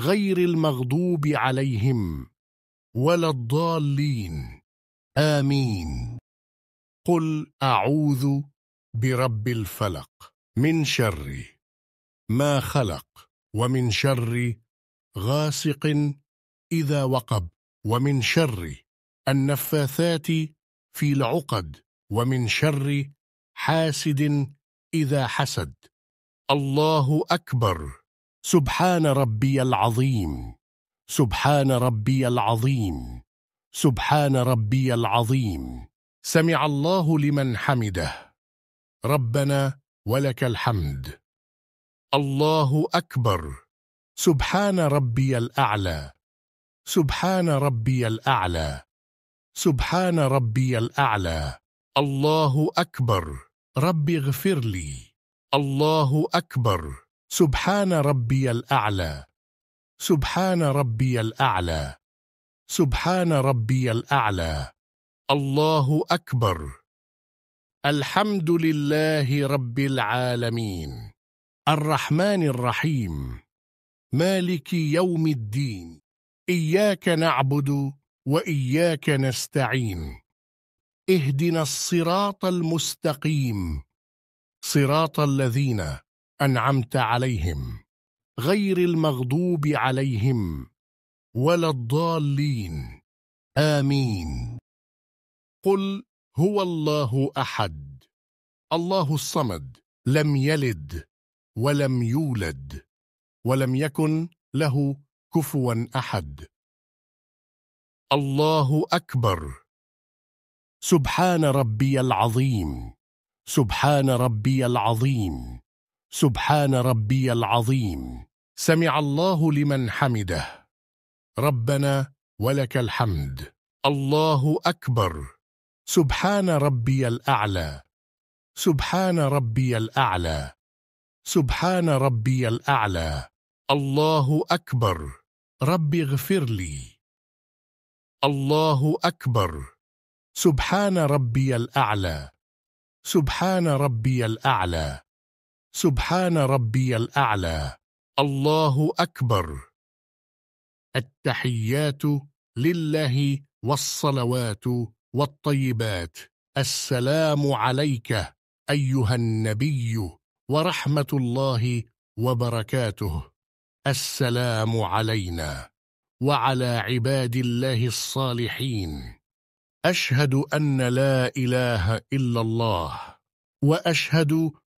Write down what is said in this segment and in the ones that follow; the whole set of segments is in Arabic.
غير المغضوب عليهم ولا الضالين امين قل اعوذ برب الفلق من شر ما خلق ومن شر غاسق اذا وقب ومن شر النفاثات في العقد ومن شر حاسد اذا حسد الله اكبر سبحان ربي العظيم سبحان ربي العظيم سبحان ربي العظيم سمع الله لمن حمده ربنا ولك الحمد الله أكبر سبحان ربي الأعلى سبحان ربي الأعلى سبحان ربي الأعلى الله أكبر رب اغفر لي الله أكبر سبحان ربي الأعلى سبحان ربي الأعلى سبحان ربي الأعلى الله أكبر الحمد لله رب العالمين الرحمن الرحيم مالك يوم الدين إياك نعبد وإياك نستعين اهدنا الصراط المستقيم صراط الذين انعمت عليهم غير المغضوب عليهم ولا الضالين امين قل هو الله احد الله الصمد لم يلد ولم يولد ولم يكن له كفوا احد الله اكبر سبحان ربي العظيم سبحان ربي العظيم سبحان ربي العظيم سمع الله لمن حمده ربنا ولك الحمد الله أكبر سبحان ربي الأعلى سبحان ربي الأعلى سبحان ربي الأعلى الله أكبر رب اغفر لي الله أكبر سبحان ربي الأعلى سبحان ربي الأعلى سبحان ربي الاعلى الله اكبر التحيات لله والصلوات والطيبات السلام عليك ايها النبي ورحمه الله وبركاته السلام علينا وعلى عباد الله الصالحين اشهد ان لا اله الا الله واشهد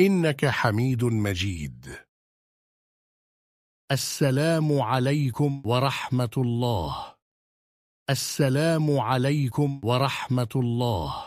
إنك حميد مجيد السلام عليكم ورحمة الله السلام عليكم ورحمة الله